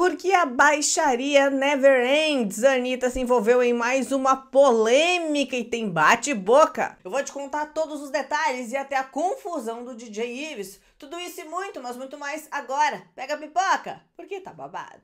Porque a baixaria Never Ends, Anitta se envolveu em mais uma polêmica e tem bate-boca. Eu vou te contar todos os detalhes e até a confusão do DJ Ives. Tudo isso e muito, mas muito mais agora. Pega a pipoca, porque tá babado.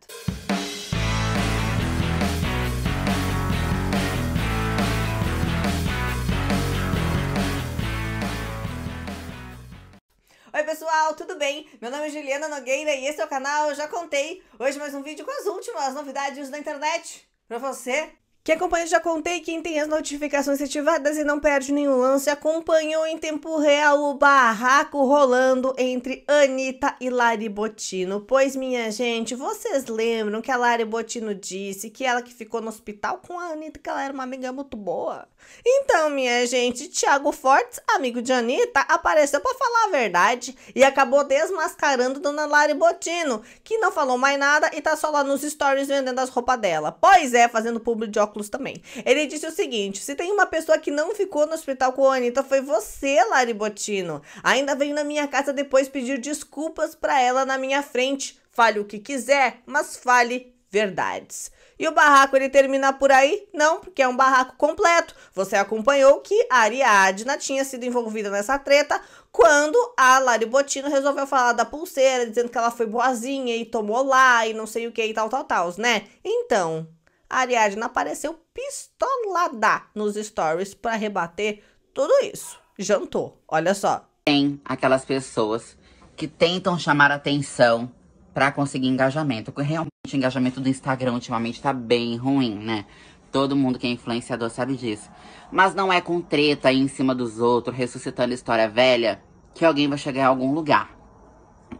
pessoal, tudo bem? Meu nome é Juliana Nogueira e esse é o canal Eu Já Contei. Hoje mais um vídeo com as últimas novidades da internet para você. Quem acompanha já contei quem tem as notificações ativadas e não perde nenhum lance acompanhou em tempo real o barraco rolando entre Anitta e Lari Botino. Pois minha gente, vocês lembram que a Lari Botino disse que ela que ficou no hospital com a Anitta que ela era uma amiga muito boa? Então, minha gente, Thiago Fortes, amigo de Anitta, apareceu para falar a verdade e acabou desmascarando Dona Lari Botino, que não falou mais nada e tá só lá nos stories vendendo as roupas dela. Pois é, fazendo público de óculos também. Ele disse o seguinte: se tem uma pessoa que não ficou no hospital com a Anitta, foi você, Lari Botino. Ainda veio na minha casa depois pedir desculpas para ela na minha frente. Fale o que quiser, mas fale verdades. E o barraco ele termina por aí? Não, porque é um barraco completo. Você acompanhou que a Ariadna tinha sido envolvida nessa treta quando a Lari Botino resolveu falar da pulseira, dizendo que ela foi boazinha e tomou lá e não sei o que e tal, tal, tal, né? Então, Ariadne apareceu pistolada nos stories para rebater tudo isso. Jantou, olha só. Tem aquelas pessoas que tentam chamar atenção para conseguir engajamento. Porque realmente o engajamento do Instagram ultimamente tá bem ruim, né? Todo mundo que é influenciador sabe disso. Mas não é com treta aí em cima dos outros, ressuscitando história velha, que alguém vai chegar a algum lugar.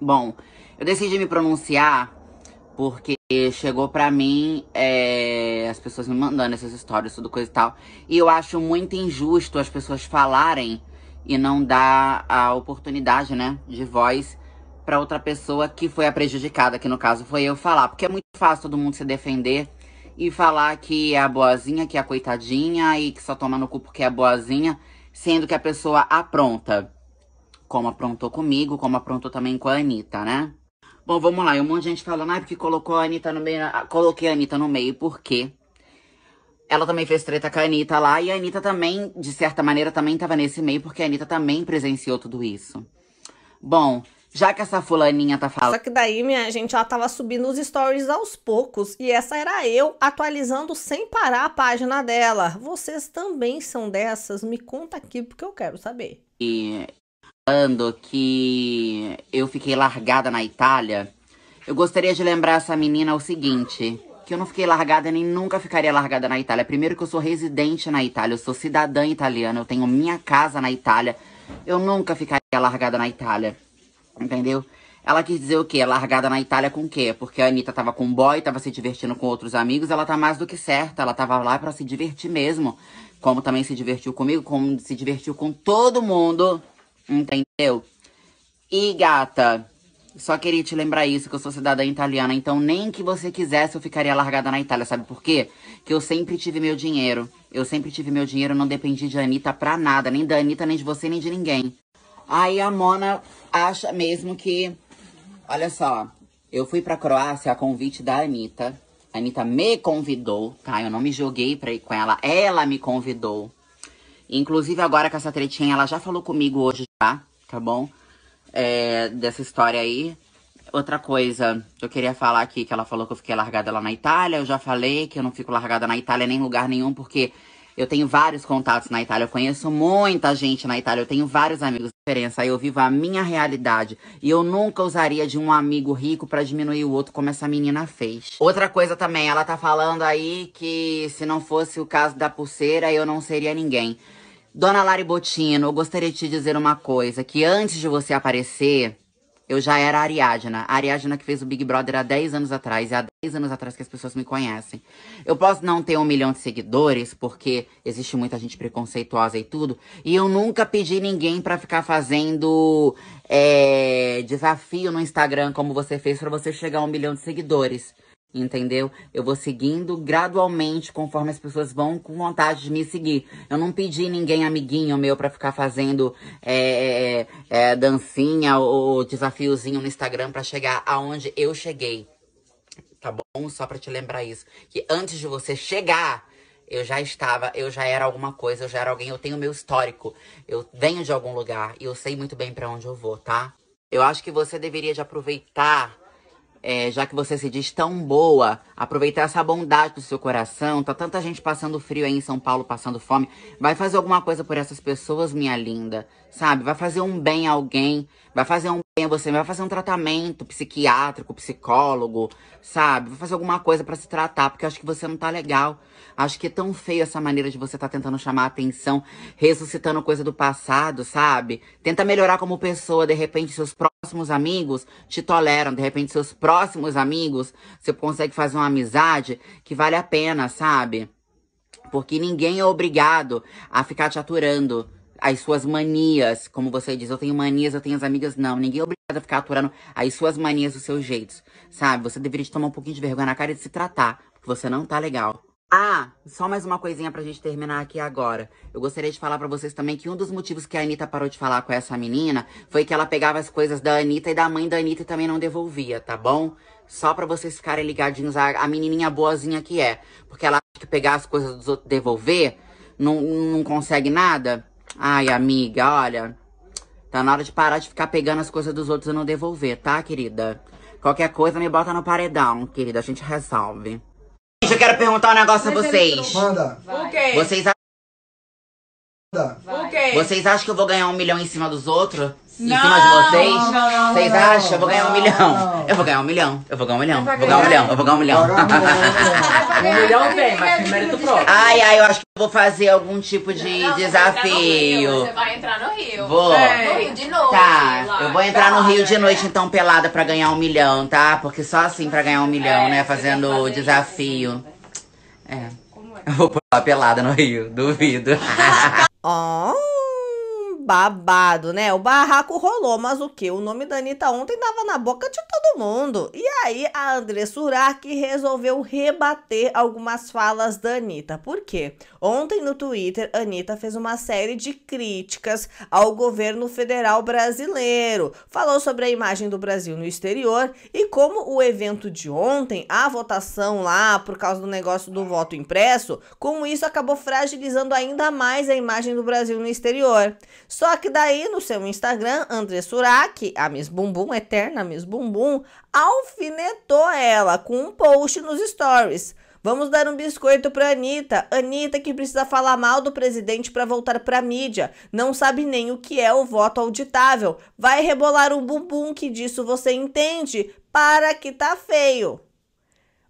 Bom, eu decidi me pronunciar porque chegou pra mim é, as pessoas me mandando essas histórias, tudo coisa e tal. E eu acho muito injusto as pessoas falarem e não dar a oportunidade, né, de voz para outra pessoa que foi a prejudicada, que no caso foi eu falar. Porque é muito fácil todo mundo se defender e falar que é a boazinha, que é a coitadinha e que só toma no cu porque é a boazinha, sendo que a pessoa apronta. Como aprontou comigo, como aprontou também com a Anitta, né? Bom, vamos lá. um monte de gente falando, ah, porque colocou a Anitta no meio. Ah, coloquei a Anitta no meio, porque ela também fez treta com a Anitta lá. E a Anitta também, de certa maneira, também tava nesse meio, porque a Anitta também presenciou tudo isso. Bom, já que essa fulaninha tá falando. Só que daí, minha gente, ela tava subindo os stories aos poucos. E essa era eu atualizando sem parar a página dela. Vocês também são dessas? Me conta aqui, porque eu quero saber. E falando que eu fiquei largada na Itália, eu gostaria de lembrar essa menina o seguinte: que eu não fiquei largada nem nunca ficaria largada na Itália. Primeiro que eu sou residente na Itália, eu sou cidadã italiana, eu tenho minha casa na Itália. Eu nunca ficaria largada na Itália. Entendeu? Ela quis dizer o quê? Largada na Itália com o quê? Porque a Anitta tava com um boy, tava se divertindo com outros amigos, ela tá mais do que certa, ela tava lá para se divertir mesmo. Como também se divertiu comigo, como se divertiu com todo mundo Entendeu? E gata, só queria te lembrar isso, que eu sou cidadã italiana, então nem que você quisesse eu ficaria largada na Itália, sabe por quê? Que eu sempre tive meu dinheiro. Eu sempre tive meu dinheiro, não dependi de Anitta pra nada, nem da Anitta, nem de você, nem de ninguém. Aí a Mona acha mesmo que. Olha só, eu fui pra Croácia a convite da Anitta. A Anitta me convidou, tá? Eu não me joguei pra ir com ela, ela me convidou. Inclusive agora com essa tretinha, ela já falou comigo hoje tá? Tá bom? É, dessa história aí. Outra coisa eu queria falar aqui, que ela falou que eu fiquei largada lá na Itália. Eu já falei que eu não fico largada na Itália nem em lugar nenhum, porque eu tenho vários contatos na Itália. Eu conheço muita gente na Itália. Eu tenho vários amigos diferença Aí eu vivo a minha realidade. E eu nunca usaria de um amigo rico para diminuir o outro, como essa menina fez. Outra coisa também, ela tá falando aí que se não fosse o caso da pulseira, eu não seria ninguém. Dona Lari Botino, eu gostaria de te dizer uma coisa, que antes de você aparecer, eu já era a Ariadna. A Ariadna que fez o Big Brother há 10 anos atrás. e há 10 anos atrás que as pessoas me conhecem. Eu posso não ter um milhão de seguidores, porque existe muita gente preconceituosa e tudo. E eu nunca pedi ninguém para ficar fazendo é, desafio no Instagram, como você fez, para você chegar a um milhão de seguidores entendeu? Eu vou seguindo gradualmente conforme as pessoas vão com vontade de me seguir. Eu não pedi ninguém amiguinho meu para ficar fazendo é, é, é dancinha ou desafiozinho no Instagram para chegar aonde eu cheguei. Tá bom? Só para te lembrar isso. Que antes de você chegar, eu já estava, eu já era alguma coisa, eu já era alguém, eu tenho meu histórico. Eu venho de algum lugar e eu sei muito bem para onde eu vou, tá? Eu acho que você deveria de aproveitar é, já que você se diz tão boa, aproveitar essa bondade do seu coração. Tá tanta gente passando frio aí em São Paulo, passando fome. Vai fazer alguma coisa por essas pessoas, minha linda, sabe? Vai fazer um bem a alguém, vai fazer um bem a você, vai fazer um tratamento psiquiátrico, psicólogo, sabe? Vai fazer alguma coisa para se tratar, porque eu acho que você não tá legal. Acho que é tão feio essa maneira de você tá tentando chamar a atenção, ressuscitando coisa do passado, sabe? Tenta melhorar como pessoa, de repente seus próprios próximos amigos te toleram, de repente seus próximos amigos, você consegue fazer uma amizade que vale a pena, sabe? Porque ninguém é obrigado a ficar te aturando as suas manias, como você diz, eu tenho manias, eu tenho as amigas, não, ninguém é obrigado a ficar aturando as suas manias, os seus jeitos, sabe? Você deveria tomar um pouquinho de vergonha na cara e se tratar, porque você não tá legal. Ah, só mais uma coisinha pra gente terminar aqui agora. Eu gostaria de falar para vocês também que um dos motivos que a Anitta parou de falar com essa menina foi que ela pegava as coisas da Anitta e da mãe da Anitta e também não devolvia, tá bom? Só pra vocês ficarem ligadinhos a, menininha boazinha que é. Porque ela acha que pegar as coisas dos outros e devolver não, não consegue nada. Ai, amiga, olha. Tá na hora de parar de ficar pegando as coisas dos outros e não devolver, tá, querida? Qualquer coisa me bota no paredão, querida. A gente resolve. Gente, eu quero perguntar um negócio a vocês. Manda. Vocês, Manda. vocês acham que eu vou ganhar um milhão em cima dos outros? Em não, cima de vocês, não, não, vocês acham? Eu vou ganhar um milhão. Eu vou ganhar um milhão. Eu vou ganhar um milhão. Vou ganhar um milhão. Eu vou ganhar um milhão. Um milhão vem, mas primeiro tu próprio. Ai, ai, eu acho que vou fazer algum tipo de desafio. Você vai entrar no Rio. Vou. No Rio de noite. Tá, eu vou entrar no Rio de noite, então, pelada pra ganhar um milhão, tá? Porque só assim pra ganhar um milhão, é, né? Fazendo desafio. É? é. Eu vou pular pelada no Rio, duvido. Ó babado, né? O barraco rolou, mas o que? O nome da Anitta ontem tava na boca de todo mundo. E aí a André Surak resolveu rebater algumas falas da Anitta. Por quê? Ontem no Twitter, a Anitta fez uma série de críticas ao governo federal brasileiro. Falou sobre a imagem do Brasil no exterior e como o evento de ontem, a votação lá por causa do negócio do voto impresso, como isso acabou fragilizando ainda mais a imagem do Brasil no exterior. Só que daí no seu Instagram, André Surak, a Miss Bumbum, eterna Miss Bumbum, alfinetou ela com um post nos stories. Vamos dar um biscoito para Anitta. Anitta que precisa falar mal do presidente para voltar para mídia. Não sabe nem o que é o voto auditável. Vai rebolar o bumbum que disso você entende. Para que tá feio.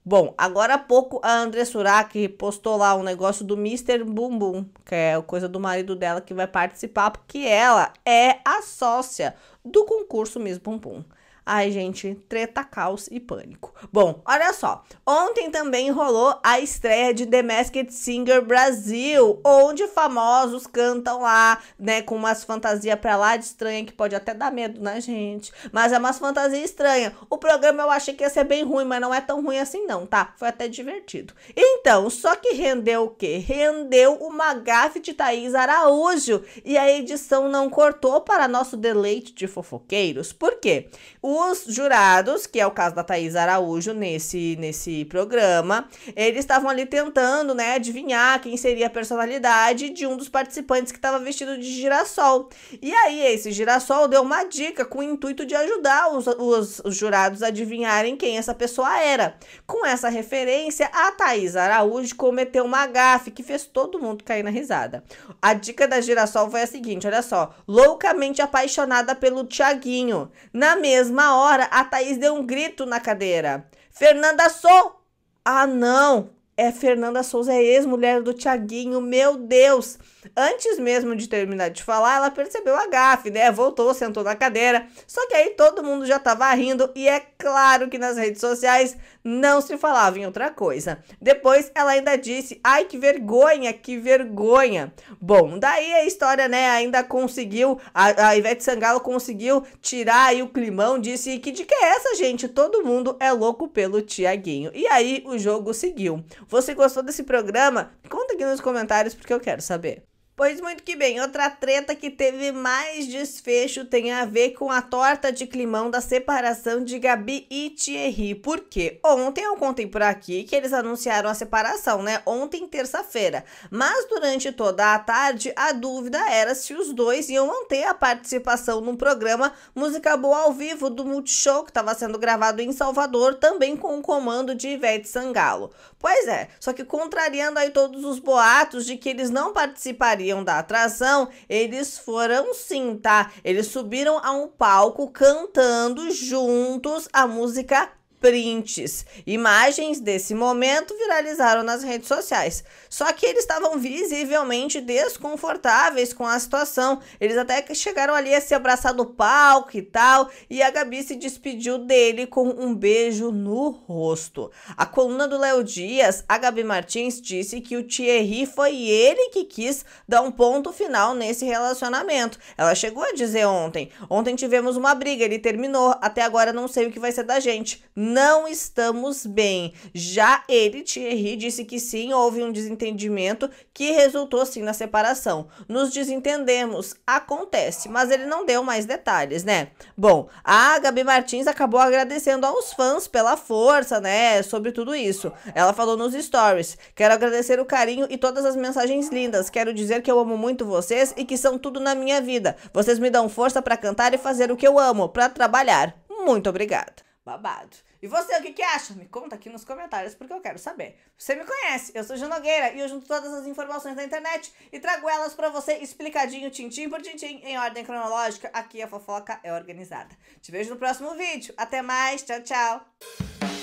Bom, agora há pouco a André Surak postou lá um negócio do Mr. Bumbum, que é a coisa do marido dela que vai participar, porque ela é a sócia do concurso Miss Bumbum. Ai, gente, treta, caos e pânico. Bom, olha só. Ontem também rolou a estreia de The Masked Singer Brasil, onde famosos cantam lá, né, com umas fantasias pra lá de estranha que pode até dar medo na gente, mas é umas fantasias estranhas. O programa eu achei que ia ser bem ruim, mas não é tão ruim assim não, tá? Foi até divertido. Então, só que rendeu o quê? Rendeu uma gafe de Thaís Araújo e a edição não cortou para nosso deleite de fofoqueiros. Por quê? O os jurados, que é o caso da Thaís Araújo nesse, nesse programa, eles estavam ali tentando, né, adivinhar quem seria a personalidade de um dos participantes que estava vestido de girassol. E aí, esse girassol deu uma dica com o intuito de ajudar os, os, os jurados a adivinharem quem essa pessoa era. Com essa referência, a Thaís Araújo cometeu uma gafe que fez todo mundo cair na risada. A dica da girassol foi a seguinte: olha só, loucamente apaixonada pelo Tiaguinho. Na mesma na hora, a Thaís deu um grito na cadeira. Fernanda sou! Ah, não! é Fernanda Souza, é ex-mulher do Tiaguinho, meu Deus! Antes mesmo de terminar de falar, ela percebeu a gafe, né? Voltou, sentou na cadeira. Só que aí todo mundo já tava rindo e é claro que nas redes sociais não se falava em outra coisa. Depois ela ainda disse: "Ai, que vergonha, que vergonha". Bom, daí a história, né, ainda conseguiu a, a Ivete Sangalo conseguiu tirar aí o climão, disse: "Que dica é essa, gente? Todo mundo é louco pelo Tiaguinho". E aí o jogo seguiu. Você gostou desse programa? Conta aqui nos comentários porque eu quero saber. Pois muito que bem, outra treta que teve mais desfecho tem a ver com a torta de climão da separação de Gabi e Thierry. Por quê? Ontem eu contei por aqui que eles anunciaram a separação, né? Ontem, terça-feira. Mas durante toda a tarde, a dúvida era se os dois iam manter a participação no programa Música Boa ao Vivo do Multishow, que estava sendo gravado em Salvador, também com o comando de Ivete Sangalo. Pois é, só que contrariando aí todos os boatos de que eles não participariam participariam da atração, eles foram sim, tá? Eles subiram a um palco cantando juntos a música prints. Imagens desse momento viralizaram nas redes sociais. Só que eles estavam visivelmente desconfortáveis com a situação. Eles até chegaram ali a se abraçar no palco e tal, e a Gabi se despediu dele com um beijo no rosto. A coluna do Léo Dias, a Gabi Martins disse que o Thierry foi ele que quis dar um ponto final nesse relacionamento. Ela chegou a dizer ontem: "Ontem tivemos uma briga, ele terminou, até agora não sei o que vai ser da gente." não estamos bem. Já ele, Thierry, disse que sim, houve um desentendimento que resultou sim na separação. Nos desentendemos, acontece, mas ele não deu mais detalhes, né? Bom, a Gabi Martins acabou agradecendo aos fãs pela força, né, sobre tudo isso. Ela falou nos stories: "Quero agradecer o carinho e todas as mensagens lindas. Quero dizer que eu amo muito vocês e que são tudo na minha vida. Vocês me dão força para cantar e fazer o que eu amo, para trabalhar. Muito obrigada." Babado. E você, o que, que acha? Me conta aqui nos comentários, porque eu quero saber. Você me conhece, eu sou Janogueira Nogueira e eu junto todas as informações da internet e trago elas para você explicadinho, tintim por tintim, em ordem cronológica. Aqui a fofoca é organizada. Te vejo no próximo vídeo. Até mais, tchau, tchau.